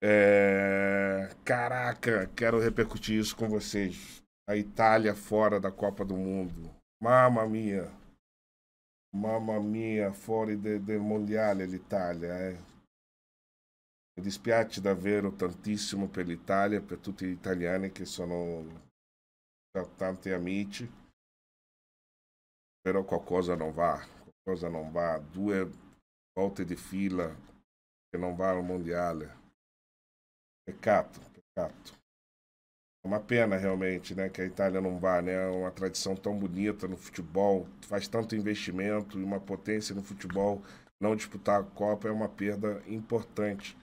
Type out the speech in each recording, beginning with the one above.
É... Caraca, quero repercutir isso com vocês. A Itália fora da Copa do Mundo. Mamma mia. Mamma mia, fora do de Mondiale l'Italia. É. Mi dispiace davvero tantissimo per l'Italia, per tutti gli italiani che sono tanti amici. Però qualcosa non va, qualcosa non va. Due volte di fila che non va al Mondiale. Peccato, peccato. É uma pena realmente, né, que a Itália não vá, né? É uma tradição tão bonita no futebol, faz tanto investimento e uma potência no futebol não disputar a Copa é uma perda importante.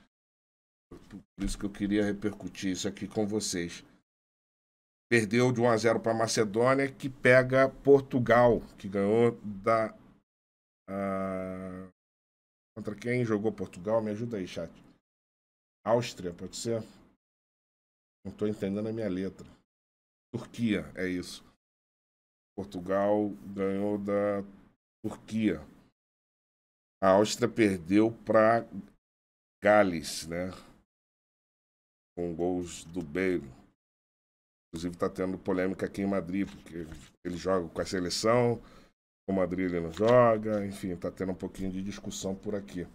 Por isso que eu queria repercutir isso aqui com vocês. Perdeu de 1 a 0 para a Macedônia, que pega Portugal, que ganhou da. Ah, contra quem jogou Portugal? Me ajuda aí, chat. Áustria, pode ser? Não estou entendendo a minha letra. Turquia, é isso. Portugal ganhou da Turquia. A Áustria perdeu para Gales, né? Com gols do Bale. Inclusive está tendo polêmica aqui em Madrid, porque ele joga com a seleção, o Madrid ele não joga, enfim, está tendo um pouquinho de discussão por aqui.